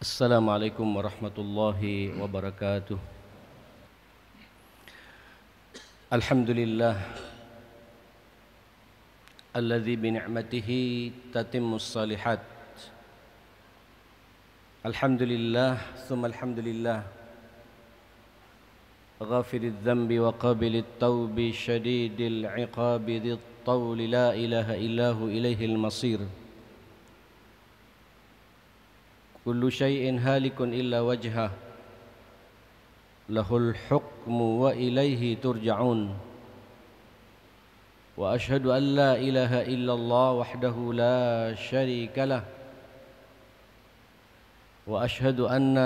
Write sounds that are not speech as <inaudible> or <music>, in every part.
السلام عليكم ورحمة الله وبركاته الحمد لله الذي بنعمته تتم الصالحات الحمد لله ثم الحمد لله غافل الذنب وقابل التوب شديد العقاب ذي الطول لا إله إلا هو إليه المصير كل شيء هالك إلا وجهه له الحكم وإليه ترجعون وأشهد أن لا إله إلا الله وحده لا شريك له وأشهد أن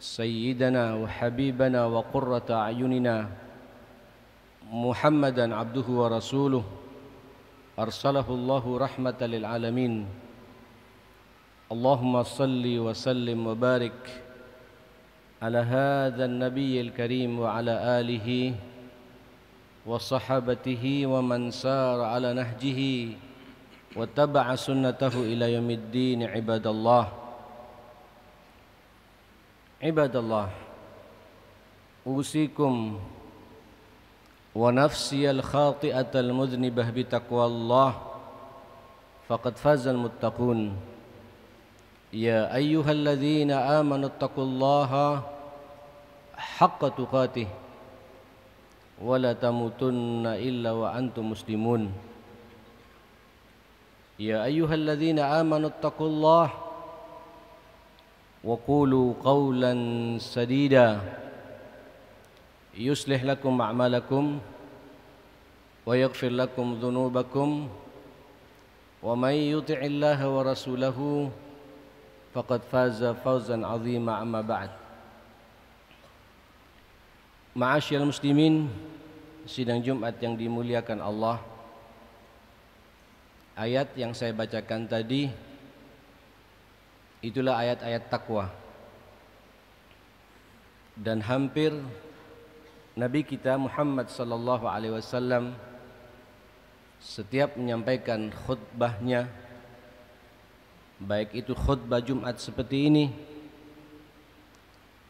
سيدنا وحبيبنا وقرة أعيننا محمدا عبده ورسوله أرسله الله رحمة للعالمين اللهم صل وسلم وبارك على هذا النبي الكريم وعلى آله وصحابته ومن سار على نهجه واتبع سنته إلى يوم الدين عباد الله عباد الله أوصيكم ونفسي الخاطئة المذنبة بتقوى الله فقد فاز المتقون يا أيها الذين آمنوا اتقوا الله حق تقاته ولا تموتن إلا وأنتم مسلمون يا أيها الذين آمنوا اتقوا الله وقولوا قولا سديدا يصلح لكم أعمالكم ويغفر لكم ذنوبكم ومن يطع الله ورسوله faqad faza fawzan azima amma ba'd Ma'asyiral muslimin sidang Jumat yang dimuliakan Allah Ayat yang saya bacakan tadi itulah ayat-ayat takwa dan hampir Nabi kita Muhammad sallallahu alaihi wasallam setiap menyampaikan khutbahnya baik itu khutbah Jumat seperti ini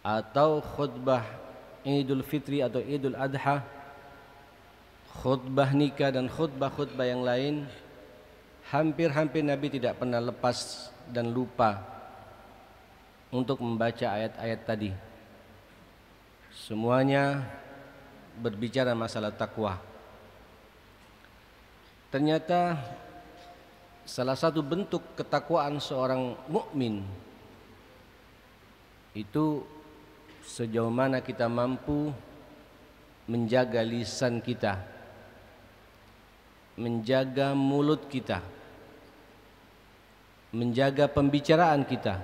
atau khutbah Idul Fitri atau Idul Adha khutbah nikah dan khutbah-khutbah yang lain hampir-hampir Nabi tidak pernah lepas dan lupa untuk membaca ayat-ayat tadi semuanya berbicara masalah takwa ternyata Salah satu bentuk ketakwaan seorang mukmin itu sejauh mana kita mampu menjaga lisan kita, menjaga mulut kita, menjaga pembicaraan kita.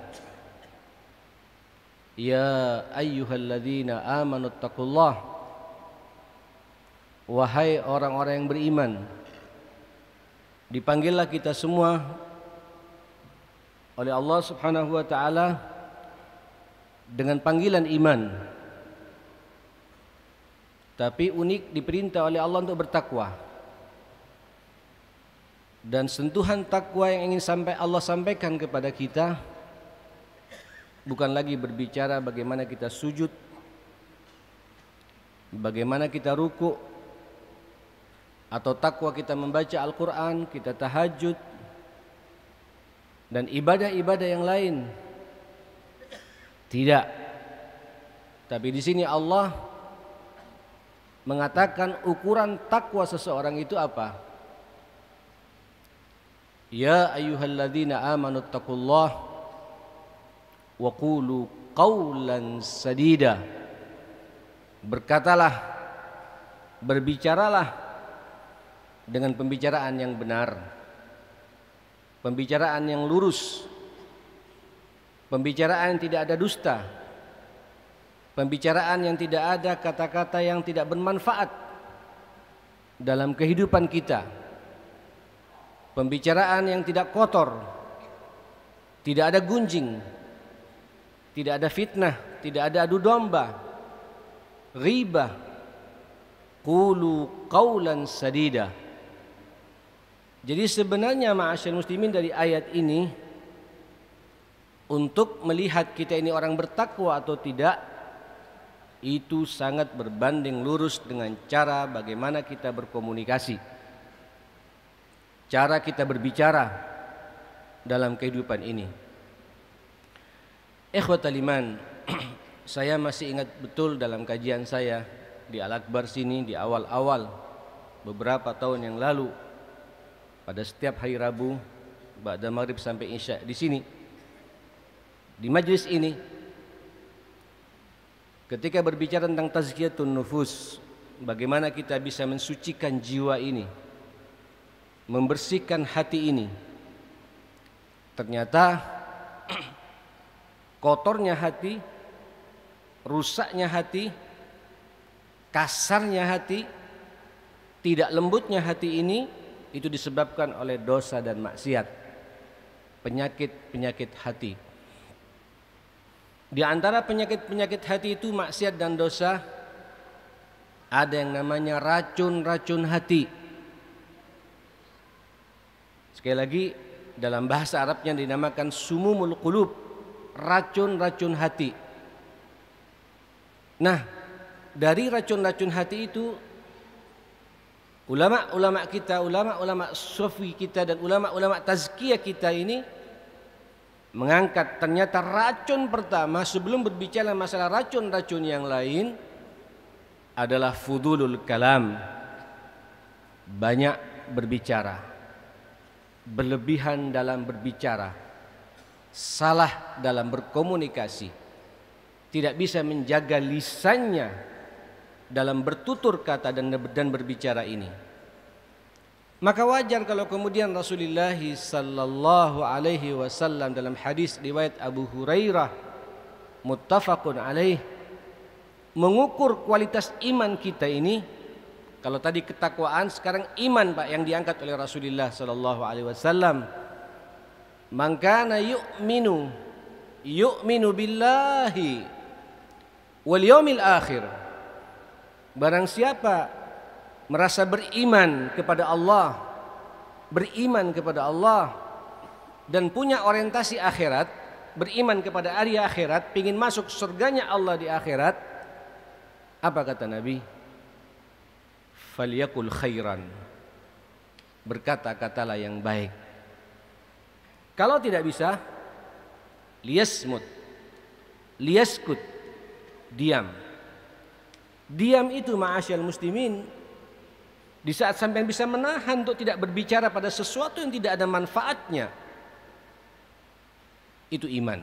Ya ayyuhalladzina amanu Wahai orang-orang yang beriman, Dipanggillah kita semua oleh Allah Subhanahu wa taala dengan panggilan iman. Tapi unik diperintah oleh Allah untuk bertakwa. Dan sentuhan takwa yang ingin sampai Allah sampaikan kepada kita bukan lagi berbicara bagaimana kita sujud, bagaimana kita rukuk, atau takwa kita membaca Al-Quran, kita tahajud, dan ibadah-ibadah yang lain. Tidak. Tapi di sini Allah mengatakan ukuran takwa seseorang itu apa? Ya ayyuhalladzina amanu taqullah wa qulu qawlan sadida. Berkatalah, berbicaralah dengan pembicaraan yang benar, pembicaraan yang lurus, pembicaraan yang tidak ada dusta, pembicaraan yang tidak ada kata-kata yang tidak bermanfaat dalam kehidupan kita, pembicaraan yang tidak kotor, tidak ada gunjing, tidak ada fitnah, tidak ada adu domba, riba, kulu kaulan sadida. Jadi sebenarnya ma'asyil muslimin dari ayat ini untuk melihat kita ini orang bertakwa atau tidak itu sangat berbanding lurus dengan cara bagaimana kita berkomunikasi. Cara kita berbicara dalam kehidupan ini. Ikhwataliman, <clears throat> saya masih ingat betul dalam kajian saya di Al-Akbar sini di awal-awal beberapa tahun yang lalu pada setiap hari Rabu pada Maghrib sampai Isya di sini di majlis ini ketika berbicara tentang tazkiyatun nufus bagaimana kita bisa mensucikan jiwa ini membersihkan hati ini ternyata <clears throat> kotornya hati rusaknya hati kasarnya hati tidak lembutnya hati ini itu disebabkan oleh dosa dan maksiat, penyakit-penyakit hati. Di antara penyakit-penyakit hati itu maksiat dan dosa ada yang namanya racun-racun hati. Sekali lagi dalam bahasa Arabnya dinamakan sumumul qulub, racun-racun hati. Nah, dari racun-racun hati itu Ulama-ulama kita, ulama-ulama sufi kita dan ulama-ulama tazkiyah kita ini mengangkat ternyata racun pertama sebelum berbicara masalah racun-racun yang lain adalah fudulul kalam. Banyak berbicara. Berlebihan dalam berbicara. Salah dalam berkomunikasi. Tidak bisa menjaga lisannya dalam bertutur kata dan dan berbicara ini. Maka wajar kalau kemudian Rasulullah sallallahu alaihi wasallam dalam hadis riwayat Abu Hurairah muttafaqun alaih mengukur kualitas iman kita ini kalau tadi ketakwaan sekarang iman Pak yang diangkat oleh Rasulullah sallallahu alaihi wasallam mangkana yu'minu yu'minu billahi wal yaumil akhir Barang siapa merasa beriman kepada Allah, beriman kepada Allah dan punya orientasi akhirat, beriman kepada hari akhirat, ingin masuk surganya Allah di akhirat, apa kata Nabi? Falyakul khairan. Berkata-katalah yang baik. Kalau tidak bisa, liasmut, liaskut, diam Diam itu ma'asyal muslimin di saat sampai bisa menahan untuk tidak berbicara pada sesuatu yang tidak ada manfaatnya itu iman.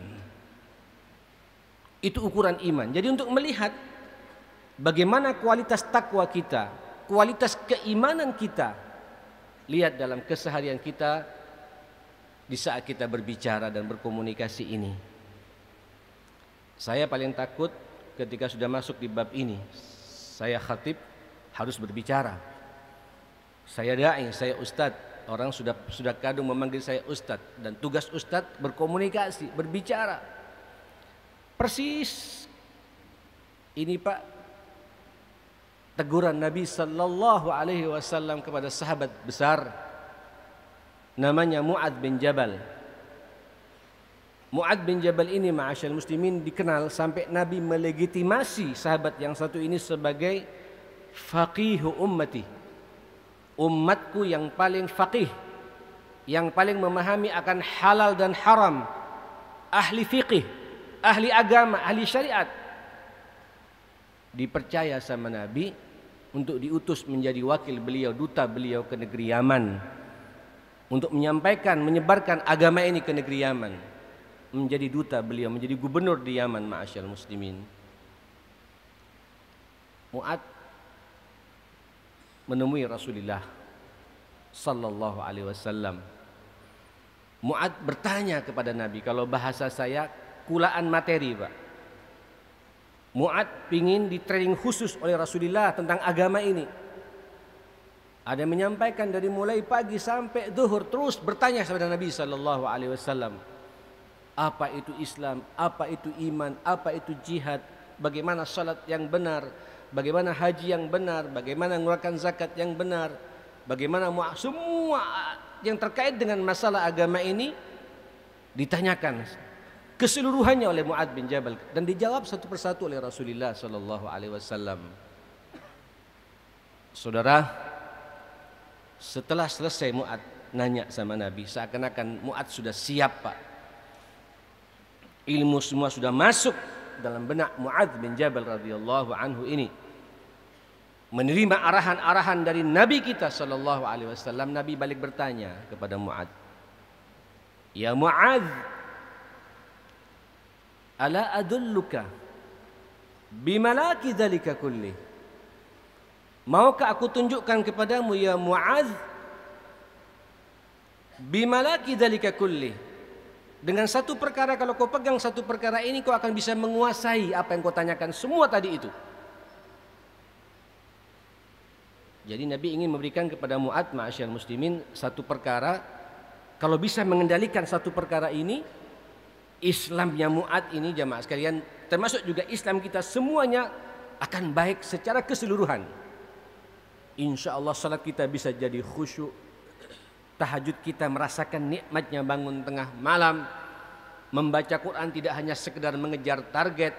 Itu ukuran iman. Jadi untuk melihat bagaimana kualitas takwa kita, kualitas keimanan kita lihat dalam keseharian kita di saat kita berbicara dan berkomunikasi ini. Saya paling takut ketika sudah masuk di bab ini. Saya khatib harus berbicara. Saya dai, saya ustad, Orang sudah sudah kadung memanggil saya ustad dan tugas ustad berkomunikasi, berbicara. Persis ini Pak teguran Nabi sallallahu alaihi wasallam kepada sahabat besar namanya Muad bin Jabal Mu'ad bin Jabal ini ma'asyal muslimin dikenal sampai Nabi melegitimasi sahabat yang satu ini sebagai faqihu ummati. Umatku yang paling faqih, yang paling memahami akan halal dan haram, ahli fiqih, ahli agama, ahli syariat. Dipercaya sama Nabi untuk diutus menjadi wakil beliau, duta beliau ke negeri Yaman untuk menyampaikan, menyebarkan agama ini ke negeri Yaman menjadi duta beliau, menjadi gubernur di Yaman ma'asyal muslimin. Mu'ad menemui Rasulullah sallallahu alaihi wasallam. Mu'ad bertanya kepada Nabi, kalau bahasa saya kulaan materi, Pak. Mu'ad ingin di training khusus oleh Rasulullah tentang agama ini. Ada yang menyampaikan dari mulai pagi sampai zuhur terus bertanya kepada Nabi sallallahu alaihi wasallam. Apa itu Islam, apa itu iman, apa itu jihad, bagaimana salat yang benar, bagaimana haji yang benar, bagaimana mengeluarkan zakat yang benar, bagaimana semua yang terkait dengan masalah agama ini ditanyakan keseluruhannya oleh Muad bin Jabal dan dijawab satu persatu oleh Rasulullah Sallallahu Alaihi Wasallam. Saudara, setelah selesai Muad nanya sama Nabi, seakan-akan Muad sudah siap pak ilmu semua sudah masuk dalam benak Muadz bin Jabal radhiyallahu anhu ini menerima arahan-arahan dari Nabi kita sallallahu alaihi wasallam Nabi balik bertanya kepada Muadz Ya Muadz ala adulluka bimalaki dzalika kulli Maukah aku tunjukkan kepadamu ya Muadz bimalaki dzalika kulli Dengan satu perkara kalau kau pegang satu perkara ini kau akan bisa menguasai apa yang kau tanyakan semua tadi itu. Jadi Nabi ingin memberikan kepada Mu'ad ma'asyal muslimin satu perkara kalau bisa mengendalikan satu perkara ini Islamnya Mu'ad ini jamaah sekalian termasuk juga Islam kita semuanya akan baik secara keseluruhan. Insya Allah salat kita bisa jadi khusyuk, tahajud kita merasakan nikmatnya bangun tengah malam membaca Quran tidak hanya sekedar mengejar target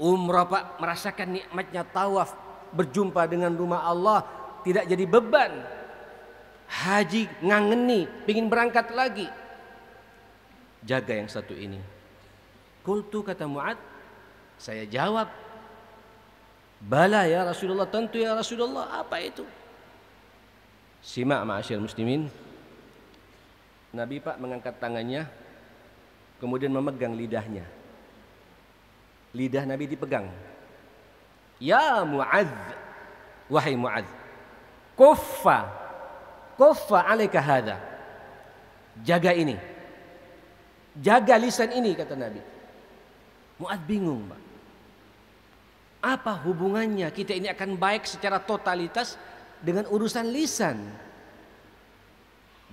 umrah Pak merasakan nikmatnya tawaf berjumpa dengan rumah Allah tidak jadi beban haji ngangeni pingin berangkat lagi jaga yang satu ini kultu kata Mu'ad saya jawab bala ya Rasulullah tentu ya Rasulullah apa itu Simak ma'asyil muslimin. Nabi Pak mengangkat tangannya kemudian memegang lidahnya. Lidah Nabi dipegang. Ya Mu'adz, wahai Mu'adz. Kuffa, kuffa alaika hadha. Jaga ini. Jaga lisan ini kata Nabi. Mu'adz bingung, Pak. Apa hubungannya kita ini akan baik secara totalitas dengan urusan lisan.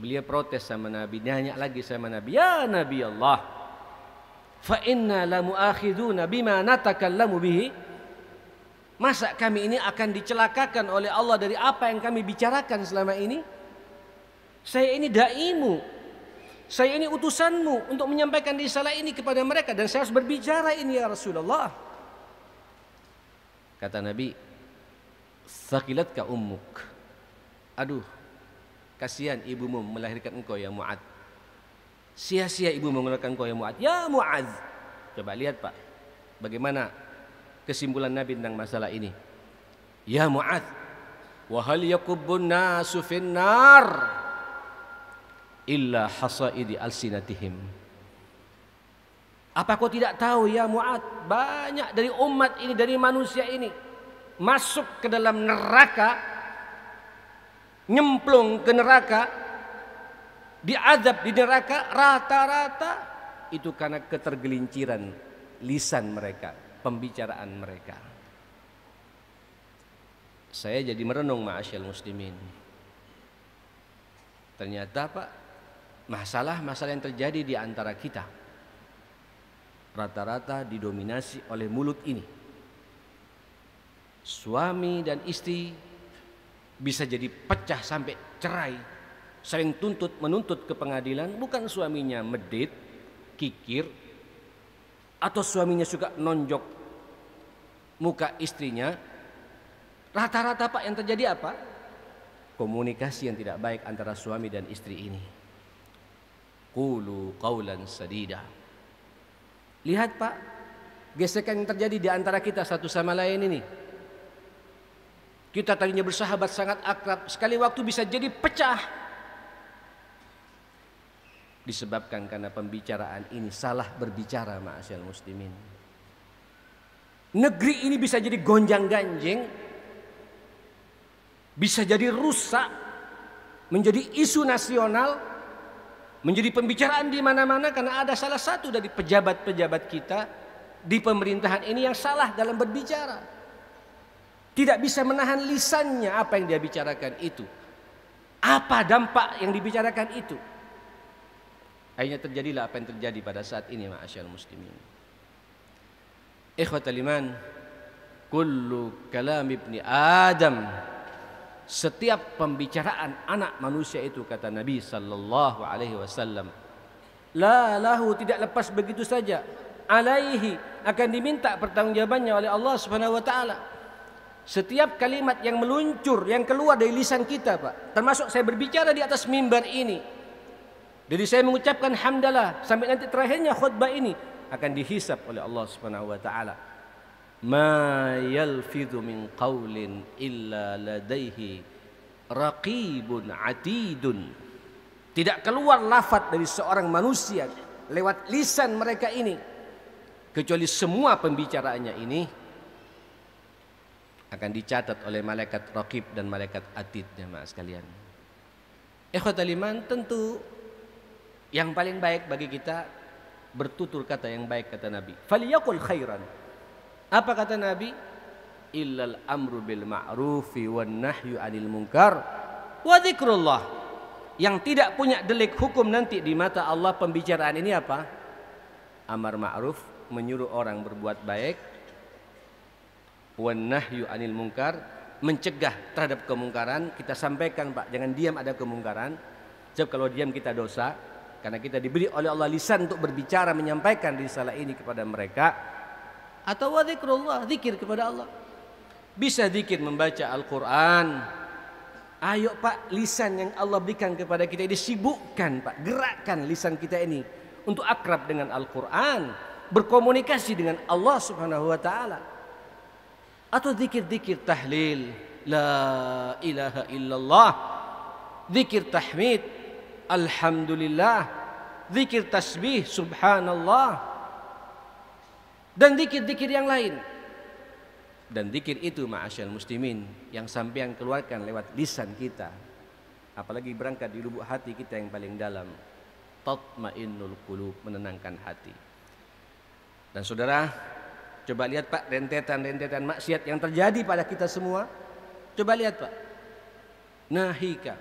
Beliau protes sama Nabi, nanya lagi sama Nabi, "Ya Nabi Allah, fa inna la muakhiduna bima natakallamu bihi?" Masa kami ini akan dicelakakan oleh Allah dari apa yang kami bicarakan selama ini? Saya ini daimu. Saya ini utusanmu untuk menyampaikan risalah ini kepada mereka dan saya harus berbicara ini ya Rasulullah. Kata Nabi, Sakilat ka ummuk. Aduh, kasihan ibumu melahirkan engkau ya Mu'ad. Sia-sia ibu mengeluarkan engkau ya Mu'ad. Ya Mu'ad. Coba lihat Pak, bagaimana kesimpulan Nabi tentang masalah ini. Ya Mu'ad, wahal yakubun nasu finnar illa hasaidi alsinatihim. Apa kau tidak tahu ya Mu'ad? Banyak dari umat ini, dari manusia ini masuk ke dalam neraka nyemplung ke neraka diazab di neraka rata-rata itu karena ketergelinciran lisan mereka pembicaraan mereka saya jadi merenung ma'asyal muslimin ternyata pak masalah-masalah yang terjadi di antara kita rata-rata didominasi oleh mulut ini suami dan istri bisa jadi pecah sampai cerai sering tuntut menuntut ke pengadilan bukan suaminya medit kikir atau suaminya suka nonjok muka istrinya rata-rata Pak yang terjadi apa komunikasi yang tidak baik antara suami dan istri ini kulu sedih sadida lihat Pak gesekan yang terjadi di antara kita satu sama lain ini kita tadinya bersahabat sangat akrab, sekali waktu bisa jadi pecah. Disebabkan karena pembicaraan ini salah berbicara ma'asyal muslimin. Negeri ini bisa jadi gonjang-ganjing, bisa jadi rusak, menjadi isu nasional, menjadi pembicaraan di mana-mana karena ada salah satu dari pejabat-pejabat kita di pemerintahan ini yang salah dalam berbicara. Tidak bisa menahan lisannya apa yang dia bicarakan itu. Apa dampak yang dibicarakan itu? Akhirnya terjadilah apa yang terjadi pada saat ini ma'asyal muslimin. Ikhwatal iman, kullu kalam ibni Adam. Setiap pembicaraan anak manusia itu kata Nabi sallallahu alaihi wasallam, la lahu tidak lepas begitu saja. Alaihi akan diminta pertanggungjawabannya oleh Allah Subhanahu wa taala. Setiap kalimat yang meluncur, yang keluar dari lisan kita, Pak. Termasuk saya berbicara di atas mimbar ini. Jadi saya mengucapkan hamdalah sampai nanti terakhirnya khutbah ini akan dihisap oleh Allah Subhanahu wa taala. Ma yalfidhu min qaulin illa ladaihi raqibun atidun. Tidak keluar lafaz dari seorang manusia lewat lisan mereka ini kecuali semua pembicaraannya ini akan dicatat oleh malaikat rakib dan malaikat atid jemaah sekalian. Ikhwatul iman tentu yang paling baik bagi kita bertutur kata yang baik kata Nabi. Faliyakul khairan. Apa kata Nabi? Illal amru bil ma'rufi wan nahyu anil munkar wa dzikrullah. Yang tidak punya delik hukum nanti di mata Allah pembicaraan ini apa? Amar ma'ruf menyuruh orang berbuat baik, wanahyu anil mungkar mencegah terhadap kemungkaran kita sampaikan Pak jangan diam ada kemungkaran sebab kalau diam kita dosa karena kita diberi oleh Allah lisan untuk berbicara menyampaikan risalah ini kepada mereka atau wa zikir kepada Allah bisa zikir membaca Al-Qur'an ayo Pak lisan yang Allah berikan kepada kita ini sibukkan Pak gerakkan lisan kita ini untuk akrab dengan Al-Qur'an berkomunikasi dengan Allah Subhanahu wa taala atau zikir-zikir tahlil la ilaha illallah zikir tahmid alhamdulillah zikir tasbih subhanallah dan zikir-zikir yang lain dan zikir itu ma'asyal muslimin yang sampean keluarkan lewat lisan kita apalagi berangkat di lubuk hati kita yang paling dalam tatmainnul qulub menenangkan hati dan saudara Coba lihat Pak rentetan-rentetan maksiat yang terjadi pada kita semua. Coba lihat Pak. Nahika.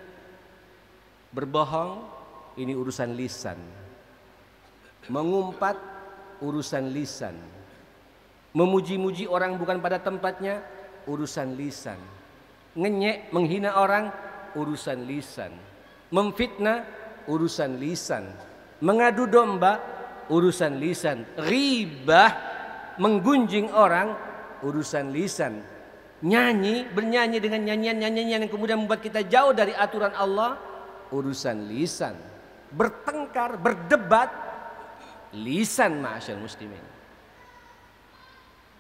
Berbohong ini urusan lisan. Mengumpat urusan lisan. Memuji-muji orang bukan pada tempatnya urusan lisan. Ngenyek menghina orang urusan lisan. Memfitnah urusan lisan. Mengadu domba urusan lisan. Ribah menggunjing orang urusan lisan nyanyi bernyanyi dengan nyanyian-nyanyian yang kemudian membuat kita jauh dari aturan Allah urusan lisan bertengkar berdebat lisan ma'asyal muslimin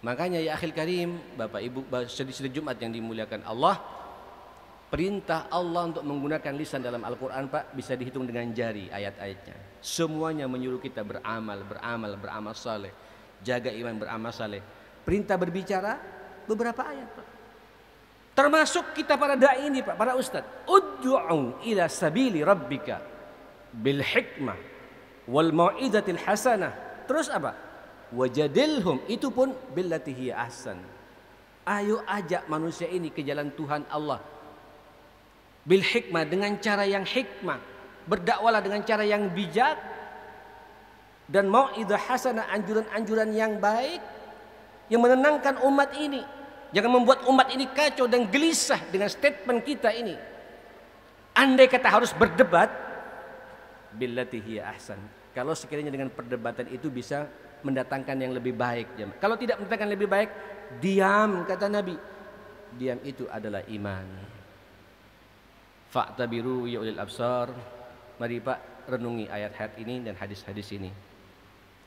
makanya ya akhir karim bapak ibu sedih Jumat yang dimuliakan Allah perintah Allah untuk menggunakan lisan dalam Al-Quran pak bisa dihitung dengan jari ayat-ayatnya semuanya menyuruh kita beramal beramal beramal saleh jaga iman beramal saleh. Perintah berbicara beberapa ayat, Pak. Termasuk kita para dai ini, Pak, para ustaz. Ud'u ila sabili rabbika bil hikmah wal mau'izatil hasanah. Terus apa? Wajadilhum itu pun billati hiya ahsan. Ayo ajak manusia ini ke jalan Tuhan Allah. Bil hikmah dengan cara yang hikmah. Berdakwalah dengan cara yang bijak dan mau itu hasanah anjuran-anjuran yang baik yang menenangkan umat ini. Jangan membuat umat ini kacau dan gelisah dengan statement kita ini. Andai kata harus berdebat bila ahsan. Kalau sekiranya dengan perdebatan itu bisa mendatangkan yang lebih baik. Kalau tidak mendatangkan lebih baik, diam kata Nabi. Diam itu adalah iman. Fa'tabiru ya ulil absar. Mari Pak renungi ayat-ayat ini dan hadis-hadis ini.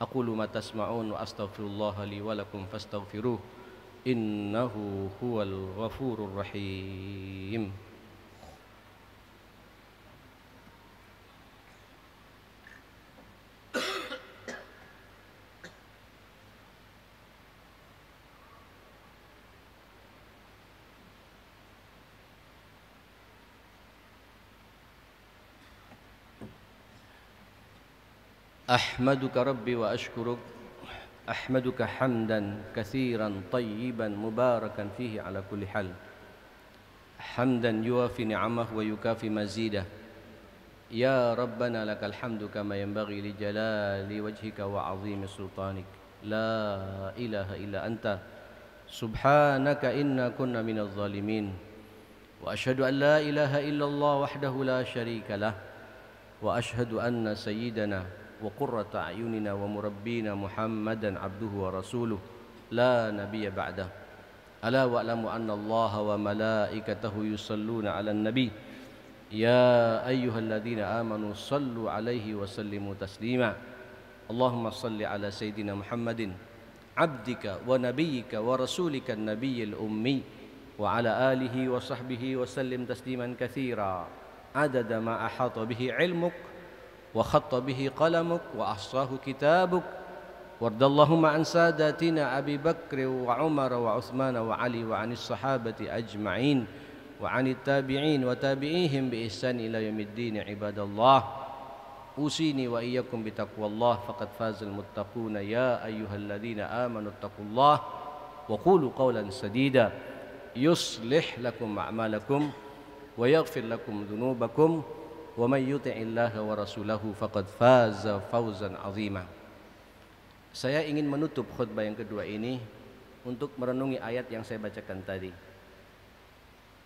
أقول ما تسمعون وأستغفر الله لي ولكم فاستغفروه إنه هو الغفور الرحيم أحمدك ربي وأشكرك أحمدك حمدا كثيرا طيبا مباركا فيه على كل حال حمدا يوافي نعمه ويكافي مزيده يا ربنا لك الحمد كما ينبغي لجلال وجهك وعظيم سلطانك لا إله إلا أنت سبحانك إنا كنا من الظالمين وأشهد أن لا إله إلا الله وحده لا شريك له وأشهد أن سيدنا وقرة أعيننا ومربينا محمدا عبده ورسوله لا نبي بعده ألا واعلموا أن الله وملائكته يصلون على النبي يا أيها الذين آمنوا صلوا عليه وسلموا تسليما اللهم صل على سيدنا محمد عبدك ونبيك ورسولك النبي الأمي وعلى آله وصحبه وسلم تسليما كثيرا عدد ما أحاط به علمك وخط به قلمك وأحصاه كتابك وارض اللهم عن ساداتنا أبي بكر وعمر وعثمان وعلي وعن الصحابة أجمعين وعن التابعين وتابعيهم بإحسان إلى يوم الدين عباد الله أوصيني وإياكم بتقوى الله فقد فاز المتقون يا أيها الذين آمنوا اتقوا الله وقولوا قولا سديدا يصلح لكم أعمالكم ويغفر لكم ذنوبكم ومن يطع الله ورسوله فقد فاز فوزا عظيما Saya ingin menutup khutbah yang kedua ini untuk merenungi ayat yang saya bacakan tadi.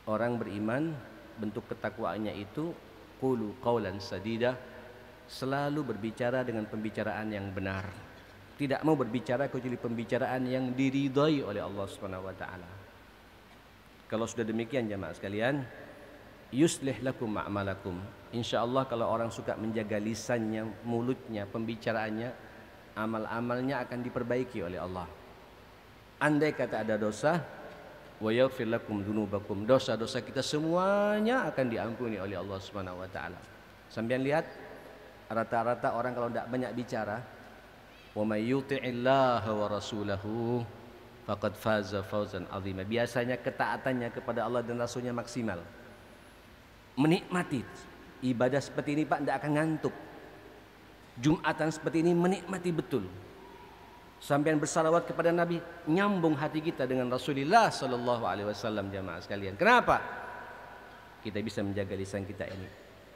Orang beriman bentuk ketakwaannya itu qulu qawlan sadida selalu berbicara dengan pembicaraan yang benar. Tidak mau berbicara kecuali pembicaraan yang diridhai oleh Allah Subhanahu wa taala. Kalau sudah demikian jamaah sekalian, yuslih lakum Insya Allah kalau orang suka menjaga lisannya, mulutnya, pembicaraannya, amal-amalnya akan diperbaiki oleh Allah. Andai kata ada dosa, wa yaghfir lakum dzunubakum. Dosa-dosa kita semuanya akan diampuni oleh Allah Subhanahu wa taala. Sambil lihat rata-rata orang kalau tidak banyak bicara, wa may yuti'illaha wa rasulahu faqad faza fawzan azima. Biasanya ketaatannya kepada Allah dan Rasulnya maksimal menikmati ibadah seperti ini Pak tidak akan ngantuk Jumatan seperti ini menikmati betul Sampaian bersalawat kepada Nabi nyambung hati kita dengan Rasulullah Sallallahu Alaihi Wasallam jamaah sekalian kenapa kita bisa menjaga lisan kita ini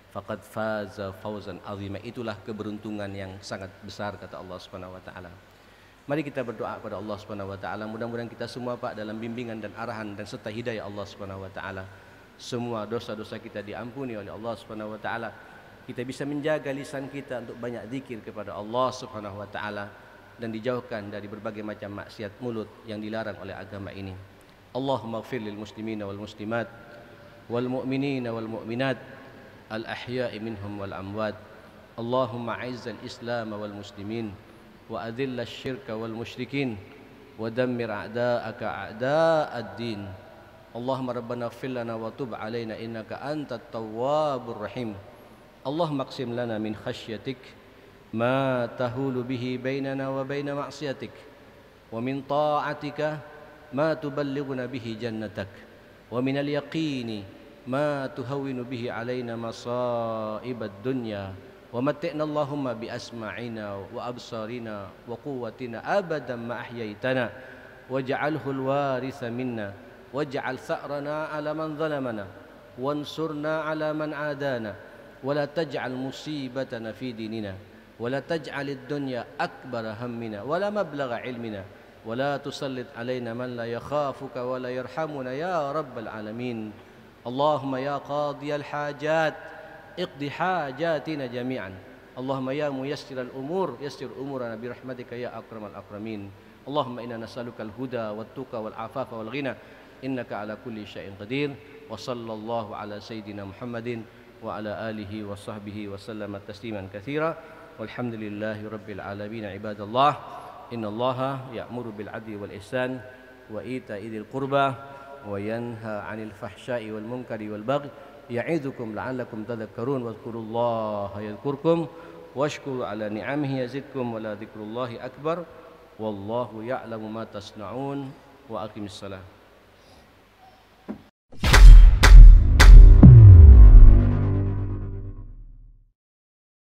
Fakat faza fauzan azimah itulah keberuntungan yang sangat besar kata Allah Subhanahu wa taala. Mari kita berdoa kepada Allah Subhanahu wa taala. Mudah-mudahan kita semua Pak dalam bimbingan dan arahan dan serta hidayah Allah Subhanahu wa taala. semua dosa-dosa kita diampuni oleh Allah Subhanahu wa taala. Kita bisa menjaga lisan kita untuk banyak zikir kepada Allah Subhanahu wa taala dan dijauhkan dari berbagai macam maksiat mulut yang dilarang oleh agama ini. Allahumma ighfir lil muslimina wal muslimat wal mu'minina wal mu'minat al ahya'i minhum wal amwat. Allahumma aizz Islam wal muslimin wa adhill al syirka wal musyrikin wa dammir a'da'aka a'da'ad-din. اللهم ربنا اغفر لنا وتب علينا إنك أنت التواب الرحيم اللهم اقسم لنا من خشيتك ما تهول به بيننا وبين معصيتك ومن طاعتك ما تبلغنا به جنتك ومن اليقين ما تهون به علينا مصائب الدنيا ومتئنا اللهم بأسماعنا وأبصارنا وقوتنا أبدا ما أحييتنا واجعله الوارث منا واجعل ثأرنا على من ظلمنا وانصرنا على من عادانا ولا تجعل مصيبتنا في ديننا ولا تجعل الدنيا أكبر همنا ولا مبلغ علمنا ولا تسلط علينا من لا يخافك ولا يرحمنا يا رب العالمين اللهم يا قاضي الحاجات اقض حاجاتنا جميعا اللهم يا ميسر الأمور يسر أمورنا برحمتك يا أكرم الأكرمين اللهم إنا نسألك الهدى والتقى والعفاف والغنى إنك على كل شيء قدير وصلى الله على سيدنا محمد وعلى آله وصحبه وسلم تسليما كثيرا والحمد لله رب العالمين عباد الله إن الله يأمر بالعدل والإحسان وإيتاء ذي القربى وينهى عن الفحشاء والمنكر والبغي يعظكم لعلكم تذكرون واذكروا الله يذكركم واشكروا على نعمه يزدكم ولا ذكر الله أكبر والله يعلم ما تصنعون وأقم الصلاة